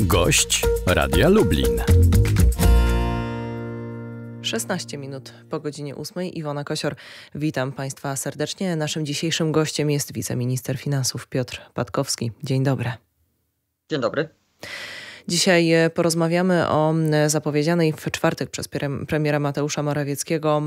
Gość Radia Lublin. 16 minut po godzinie 8. Iwona Kosior, witam Państwa serdecznie. Naszym dzisiejszym gościem jest wiceminister finansów Piotr Patkowski. Dzień dobry. Dzień dobry. Dzisiaj e, porozmawiamy o e, zapowiedzianej w czwartek przez premiera Mateusza Morawieckiego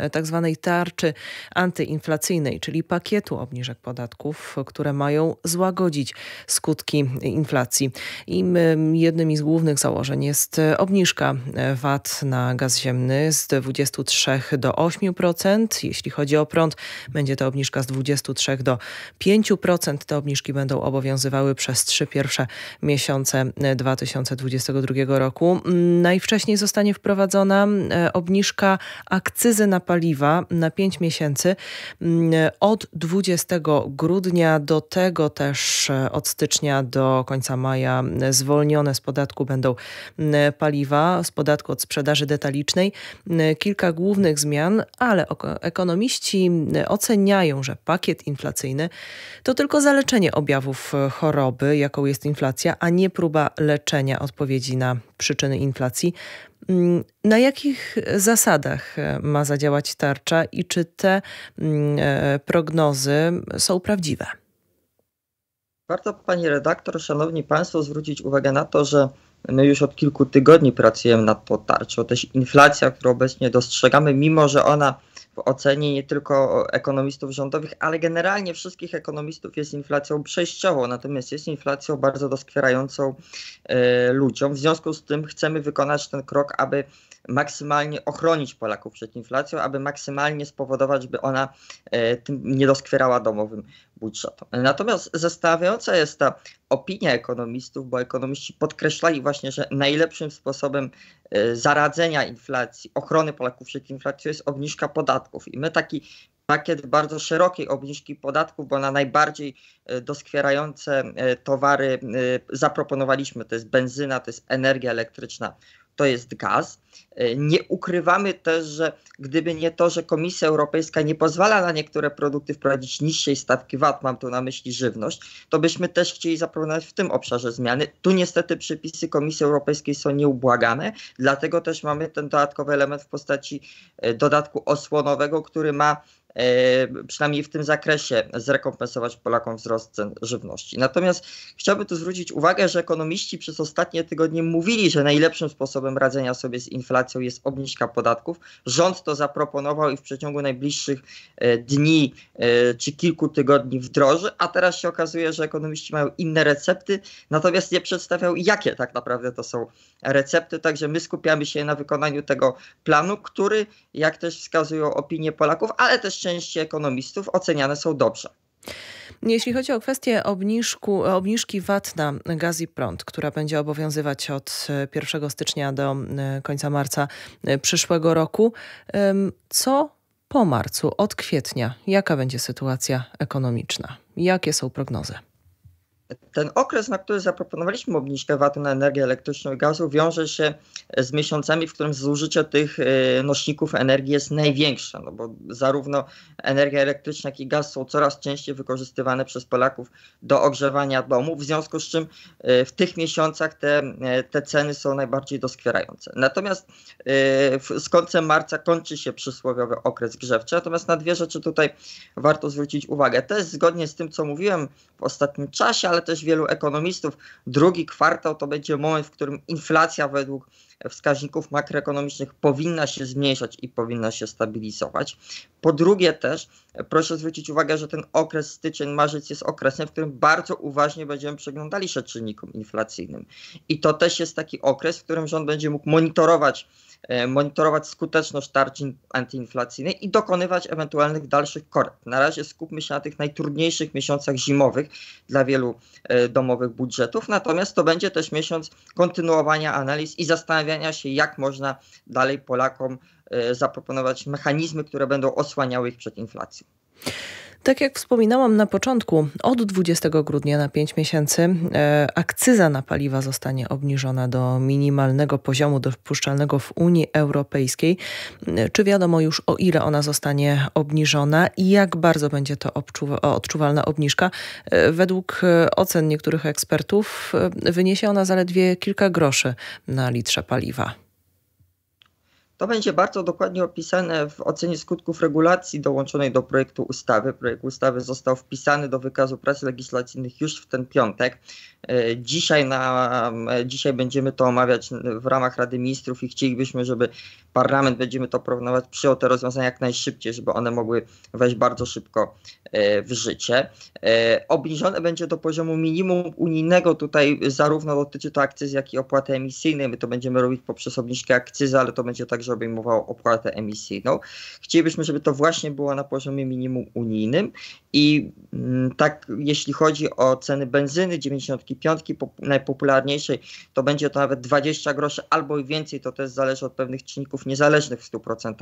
e, tak zwanej tarczy antyinflacyjnej, czyli pakietu obniżek podatków, które mają złagodzić skutki inflacji. I jednym z głównych założeń jest obniżka VAT na gaz ziemny z 23 do 8%. Jeśli chodzi o prąd, będzie to obniżka z 23 do 5%. Te obniżki będą obowiązywały przez trzy pierwsze miesiące 2020 2022 roku. Mm, najwcześniej zostanie wprowadzona e, obniżka akcyzy na paliwa na 5 miesięcy mm, od 20 grudnia do tego też e, od stycznia do końca maja mm, zwolnione z podatku będą paliwa, z podatku od sprzedaży detalicznej. Kilka głównych zmian, ale ekonomiści oceniają, że pakiet inflacyjny to tylko zaleczenie objawów e, choroby, jaką jest inflacja, a nie próba leczenia leczenia odpowiedzi na przyczyny inflacji. Mm, na jakich zasadach e, ma zadziałać tarcza i czy te mm, e, prognozy są prawdziwe? Warto, pani redaktor, szanowni państwo, zwrócić uwagę na to, że my już od kilku tygodni pracujemy nad tą tarczą. Też inflacja, którą obecnie dostrzegamy, mimo że ona w ocenie nie tylko ekonomistów rządowych, ale generalnie wszystkich ekonomistów jest inflacją przejściową, natomiast jest inflacją bardzo doskwierającą e, ludziom. W związku z tym chcemy wykonać ten krok, aby maksymalnie ochronić Polaków przed inflacją, aby maksymalnie spowodować, by ona e, tym nie doskwierała domowym budżetom. Natomiast zastanawiająca jest ta opinia ekonomistów, bo ekonomiści podkreślali właśnie, że najlepszym sposobem E, zaradzenia inflacji, ochrony Polaków przed inflacją jest obniżka podatków. I my taki pakiet bardzo szerokiej obniżki podatków, bo na najbardziej e, doskwierające e, towary zaproponowaliśmy. To jest benzyna, to jest energia elektryczna, to jest gaz. E, nie ukrywamy też, że gdyby nie to, że Komisja Europejska nie pozwala na niektóre produkty wprowadzić niższej stawki VAT, mam tu na myśli żywność, to byśmy też chcieli zaproponować w tym obszarze zmiany. Tu niestety przepisy Komisji Europejskiej są nieubłagane, dlatego też mamy ten dodatkowy element w postaci e, dodatku osłonowego, który ma E, przynajmniej w tym zakresie zrekompensować Polakom wzrost cen żywności. Natomiast chciałbym tu zwrócić uwagę, że ekonomiści przez ostatnie tygodnie mówili, że najlepszym sposobem radzenia sobie z inflacją jest obniżka podatków. Rząd to zaproponował i w przeciągu najbliższych e, dni e, czy kilku tygodni wdroży, a teraz się okazuje, że ekonomiści mają inne recepty, natomiast nie przedstawiał jakie tak naprawdę to są recepty, także my skupiamy się na wykonaniu tego planu, który, jak też wskazują opinie Polaków, ale też części ekonomistów oceniane są dobrze. Jeśli chodzi o kwestię obniżku, obniżki VAT na gaz i prąd, która będzie obowiązywać od 1 e, stycznia do e, końca marca e, przyszłego roku, co po marcu, od kwietnia, jaka będzie sytuacja ekonomiczna? Jakie są prognozy? Ten okres, na który zaproponowaliśmy obniżkę VAT-u na energię elektryczną i gazu, wiąże się z miesiącami, w którym zużycie tych y, nośników energii jest największe, no bo zarówno energia elektryczna, jak i gaz są coraz częściej wykorzystywane przez Polaków do ogrzewania domów, w związku z czym y, w tych miesiącach te, y, te ceny są najbardziej doskwierające. Natomiast z końcem marca kończy się przysłowiowy okres grzewczy, natomiast na dwie rzeczy tutaj warto zwrócić uwagę. To jest zgodnie z tym, co mówiłem ostatnim czasie, ale też wielu ekonomistów, drugi kwartał to będzie moment, w którym inflacja według wskaźników makroekonomicznych powinna się zmniejszać i powinna się stabilizować. Po drugie też proszę zwrócić uwagę, że ten okres styczeń-marzec jest okresem, w którym bardzo uważnie będziemy przeglądali się czynnikom inflacyjnym. I to też jest taki okres, w którym rząd będzie mógł monitorować e, monitorować skuteczność tarczy antyinflacyjnej i dokonywać ewentualnych dalszych korekt. Na razie skupmy się na tych najtrudniejszych miesiącach zimowych dla wielu e, domowych budżetów, natomiast to będzie też miesiąc kontynuowania analiz i zastanawiania zastanawiania się, jak można dalej Polakom e, zaproponować mechanizmy, które będą osłaniały ich przed inflacją. Tak jak wspominałam na początku, od 20 grudnia na 5 miesięcy e, akcyza na paliwa zostanie obniżona do minimalnego poziomu dopuszczalnego w Unii Europejskiej. E, czy wiadomo już o ile ona zostanie obniżona i jak bardzo będzie to odczuwalna obniżka? E, według ocen niektórych ekspertów wyniesie ona zaledwie kilka groszy na litrze paliwa. To będzie bardzo dokładnie opisane w ocenie skutków regulacji dołączonej do projektu ustawy. Projekt ustawy został wpisany do wykazu prac legislacyjnych już w ten piątek. E, dzisiaj, na, e, dzisiaj będziemy to omawiać w ramach Rady Ministrów i chcielibyśmy, żeby parlament, będziemy to proponować, przyjął te rozwiązania jak najszybciej, żeby one mogły wejść bardzo szybko e, w życie. Obniżone będzie do poziomu minimum unijnego. Tutaj zarówno dotyczy to akcyzy, jak i opłaty emisyjnej. My to będziemy robić poprzez obniżkę akcyzy, ale to będzie także że obejmowało opłatę emisyjną. Chcielibyśmy, żeby to właśnie było na poziomie minimum unijnym i mm, tak jeśli chodzi o ceny benzyny 95 najpopularniejszej, to będzie to nawet 20 groszy albo i więcej, to też zależy od pewnych czynników niezależnych w 100%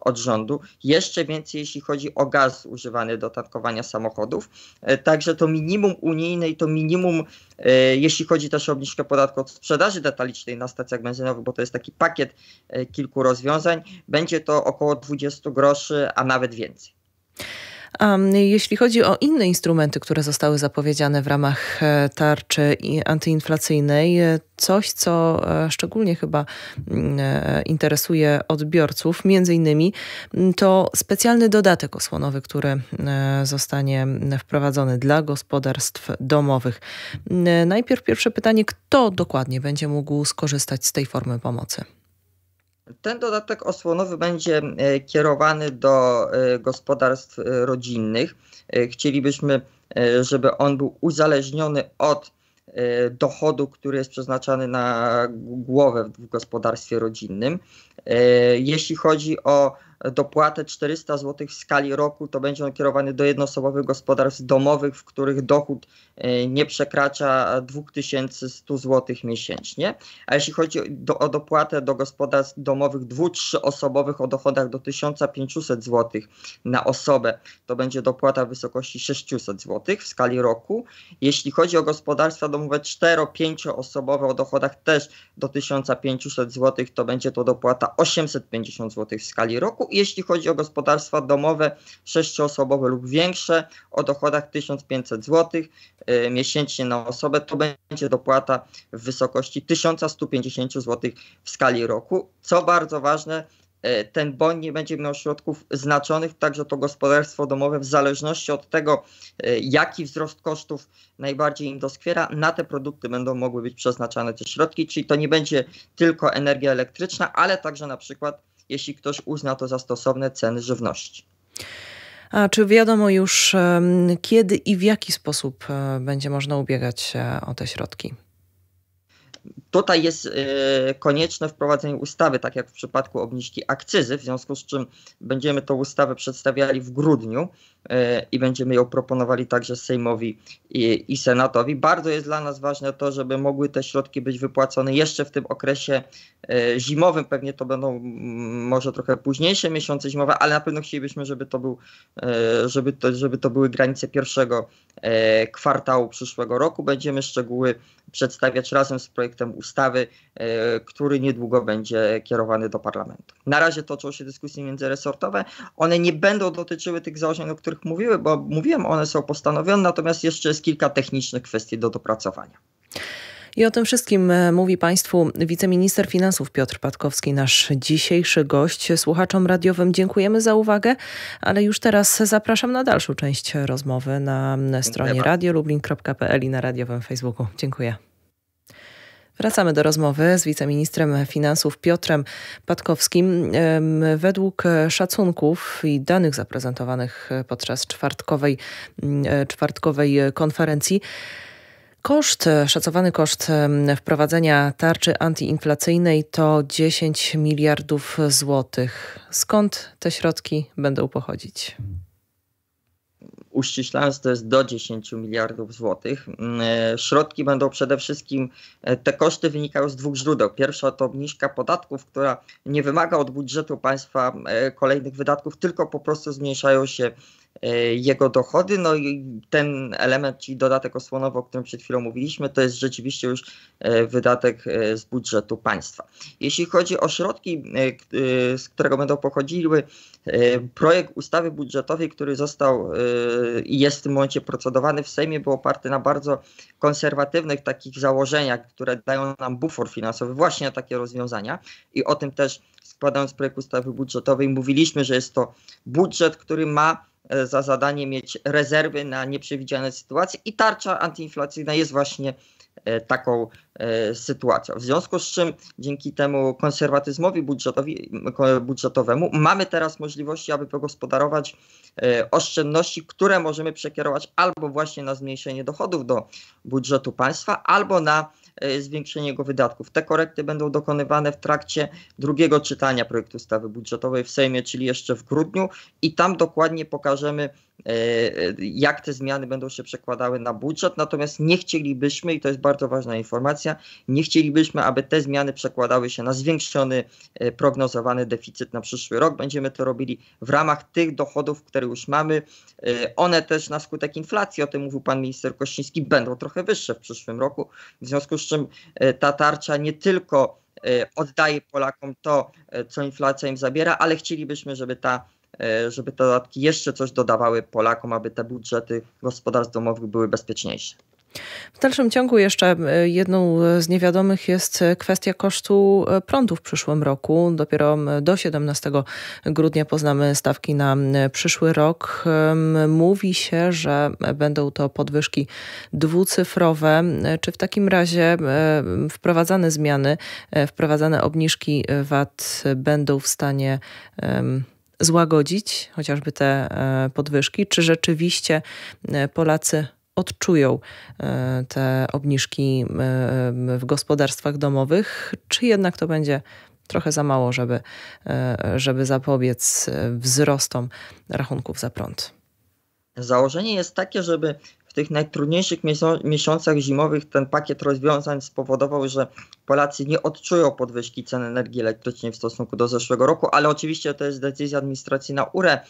od rządu. Jeszcze więcej jeśli chodzi o gaz używany do tankowania samochodów. E, także to minimum unijne i to minimum e, jeśli chodzi też o obniżkę podatku od sprzedaży detalicznej na stacjach benzynowych, bo to jest taki pakiet e, kilku kilku rozwiązań, będzie to około 20 groszy, a nawet więcej. A jeśli chodzi o inne instrumenty, które zostały zapowiedziane w ramach e, tarczy antyinflacyjnej, e, coś, co e, szczególnie chyba mm, interesuje odbiorców, między innymi, mm, to specjalny dodatek osłonowy, który zostanie wprowadzony dla gospodarstw domowych. Mm, najpierw pierwsze pytanie, kto dokładnie będzie mógł skorzystać z tej formy pomocy? Ten dodatek osłonowy będzie e, kierowany do e, gospodarstw e, rodzinnych. Chcielibyśmy, żeby on był uzależniony od dochodu, który jest przeznaczany na głowę w gospodarstwie rodzinnym. Jeśli chodzi o dopłatę 400 zł w skali roku, to będzie on kierowany do jednoosobowych gospodarstw domowych, w których dochód e, nie przekracza 2100 zł miesięcznie. A jeśli chodzi do, o dopłatę do gospodarstw domowych dwu, trzyosobowych o dochodach do 1500 zł na osobę, to będzie dopłata w wysokości 600 zł w skali roku. Jeśli chodzi o gospodarstwa domowe 4-5 osobowe o dochodach też do 1500 zł, to będzie to dopłata 850 zł w skali roku jeśli chodzi o gospodarstwa domowe sześcioosobowe lub większe o dochodach 1500 zł e, miesięcznie na osobę, to będzie dopłata w wysokości 1150 zł w skali roku. Co bardzo ważne, e, ten bon nie będzie miał środków znaczonych, także to gospodarstwo domowe w zależności od tego, e, jaki wzrost kosztów najbardziej im doskwiera, na te produkty będą mogły być przeznaczane te środki, czyli to nie będzie tylko energia elektryczna, ale także na przykład jeśli ktoś uzna to za stosowne ceny żywności. A czy wiadomo już, kiedy i w jaki sposób e, będzie można ubiegać się o te środki? Tutaj jest e, konieczne wprowadzenie ustawy, tak jak w przypadku obniżki akcyzy, w związku z czym będziemy tą ustawę przedstawiali w grudniu e, i będziemy ją proponowali także Sejmowi i, i Senatowi. Bardzo jest dla nas ważne to, żeby mogły te środki być wypłacone jeszcze w tym okresie e, zimowym. Pewnie to będą może trochę późniejsze miesiące zimowe, ale na pewno chcielibyśmy, żeby to, był, żeby to, żeby to były granice pierwszego kwartału przyszłego roku. Będziemy szczegóły przedstawiać razem z projektem ustawy, e, który niedługo będzie kierowany do parlamentu. Na razie toczą się dyskusje międzyresortowe. One nie będą dotyczyły tych założeń, o których mówiły, bo mówiłem, one są postanowione, natomiast jeszcze jest kilka technicznych kwestii do dopracowania. I o tym wszystkim e, mówi Państwu wiceminister finansów Piotr Patkowski, nasz dzisiejszy gość. Słuchaczom radiowym dziękujemy za uwagę, ale już teraz zapraszam na dalszą część rozmowy na stronie radiolublin.pl i na radiowym Facebooku. Dziękuję. Wracamy do rozmowy z wiceministrem finansów Piotrem Patkowskim. Według szacunków i danych zaprezentowanych podczas czwartkowej, mm, e, czwartkowej konferencji, Koszt, szacowany koszt wprowadzenia tarczy antyinflacyjnej to 10 miliardów złotych. Skąd te środki będą pochodzić? uściślając, to jest do 10 miliardów złotych. Mm, e, środki będą przede wszystkim, e, te koszty wynikają z dwóch źródeł. Pierwsza to obniżka podatków, która nie wymaga od budżetu państwa e, kolejnych wydatków, tylko po prostu zmniejszają się E, jego dochody. No i ten element, czyli dodatek osłonowy, o którym przed chwilą mówiliśmy, to jest rzeczywiście już e, wydatek e, z budżetu państwa. Jeśli chodzi o środki, z którego będą pochodziły, projekt ustawy budżetowej, który został i jest w tym momencie procedowany w Sejmie, był oparty na bardzo konserwatywnych takich założeniach, które dają nam bufor finansowy właśnie na takie rozwiązania i o tym też składając projekt ustawy budżetowej mówiliśmy, że jest to budżet, który ma E, za zadanie mieć rezerwy na nieprzewidziane sytuacje i tarcza antyinflacyjna jest właśnie E, taką e, sytuacją. W związku z czym dzięki temu konserwatyzmowi budżetowi, budżetowemu mamy teraz możliwości, aby pogospodarować e, oszczędności, które możemy przekierować albo właśnie na zmniejszenie dochodów do budżetu państwa, albo na zwiększenie jego wydatków. Te korekty będą dokonywane w trakcie drugiego czytania projektu ustawy budżetowej w Sejmie, czyli jeszcze w grudniu i tam dokładnie pokażemy E, jak te zmiany będą się przekładały na budżet, natomiast nie chcielibyśmy, i to jest bardzo ważna informacja, nie chcielibyśmy, aby te zmiany przekładały się na zwiększony e, prognozowany deficyt na przyszły rok. Będziemy to robili w ramach tych dochodów, które już mamy. E, one też na skutek inflacji, o tym mówił pan minister Kościński, będą trochę wyższe w przyszłym roku, w związku z czym ta tarcza nie tylko oddaje Polakom to, co inflacja im zabiera, ale chcielibyśmy, żeby ta E, żeby te dodatki jeszcze coś dodawały Polakom, aby te budżety gospodarstw domowych były bezpieczniejsze. W dalszym ciągu jeszcze e, jedną z niewiadomych jest kwestia kosztu e, prądu w przyszłym roku. Dopiero do 17 grudnia poznamy stawki na przyszły rok. Mówi się, że będą to podwyżki dwucyfrowe. Czy w takim razie wprowadzane zmiany, wprowadzane obniżki VAT będą w stanie złagodzić, chociażby te e, podwyżki? Czy rzeczywiście e, Polacy odczują e, te obniżki w gospodarstwach domowych, czy jednak to będzie trochę za mało, żeby, żeby zapobiec wzrostom rachunków za prąd? Założenie jest takie, żeby tych najtrudniejszych miesiącach zimowych ten pakiet rozwiązań spowodował, że Polacy nie odczują podwyżki cen energii elektrycznej w stosunku do zeszłego roku, ale oczywiście to jest decyzja administracji na URE,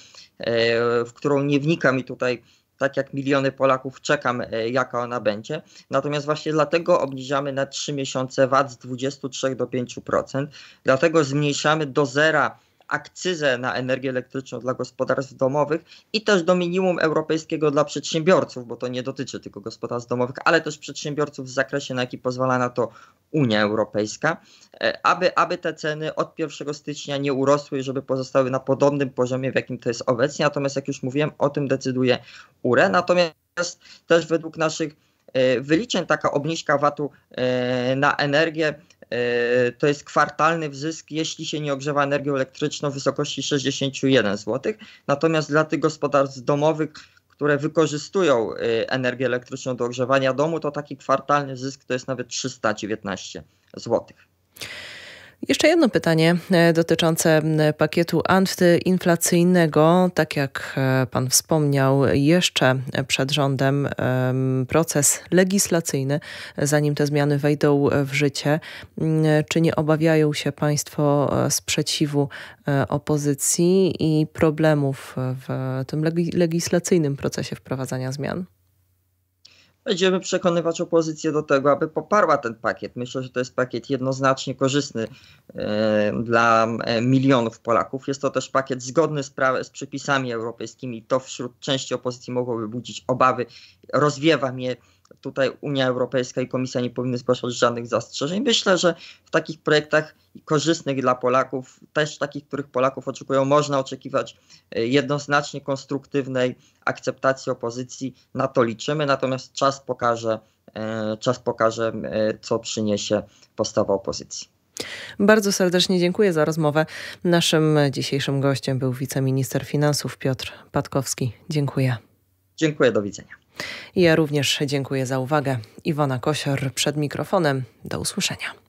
w którą nie wnikam i tutaj tak jak miliony Polaków czekam, e, jaka ona będzie. Natomiast właśnie dlatego obniżamy na 3 miesiące VAT z 23 do 5%, dlatego zmniejszamy do zera akcyzę na energię elektryczną dla gospodarstw domowych i też do minimum europejskiego dla przedsiębiorców, bo to nie dotyczy tylko gospodarstw domowych, ale też przedsiębiorców w zakresie, na jaki pozwala na to Unia Europejska, e, aby, aby te ceny od 1 stycznia nie urosły i żeby pozostały na podobnym poziomie, w jakim to jest obecnie. Natomiast, jak już mówiłem, o tym decyduje URE. Natomiast też według naszych E, wyliczeń taka obniżka VAT-u e, na energię e, to jest kwartalny wzysk, jeśli się nie ogrzewa energią elektryczną w wysokości 61 zł. Natomiast dla tych gospodarstw domowych, które wykorzystują energię elektryczną do ogrzewania domu, to taki kwartalny zysk to jest nawet 319 zł. Jeszcze jedno pytanie e, dotyczące pakietu antyinflacyjnego. Tak jak e, Pan wspomniał, jeszcze przed rządem proces legislacyjny, zanim te zmiany wejdą w życie. Mm, czy nie obawiają się Państwo e, sprzeciwu opozycji i problemów w tym legislacyjnym procesie wprowadzania zmian? będziemy przekonywać opozycję do tego, aby poparła ten pakiet. Myślę, że to jest pakiet jednoznacznie korzystny e, dla e, milionów Polaków. Jest to też pakiet zgodny z, pra- z przepisami europejskimi. To wśród części opozycji mogłoby budzić obawy. Rozwiewa mnie tutaj Unia Europejska i Komisja nie powinny zgłaszać żadnych zastrzeżeń. Myślę, że w takich projektach korzystnych dla Polaków, też takich, których Polaków oczekują, można oczekiwać e, jednoznacznie konstruktywnej akceptacji opozycji. Na to liczymy, natomiast czas pokaże, e, czas pokaże e, co przyniesie postawa opozycji. Bardzo serdecznie dziękuję za rozmowę. Naszym dzisiejszym gościem był wiceminister finansów Piotr Patkowski. Dziękuję. Dziękuję, do widzenia. Ja również dziękuję za uwagę. Iwona Kosior przed mikrofonem. Do usłyszenia.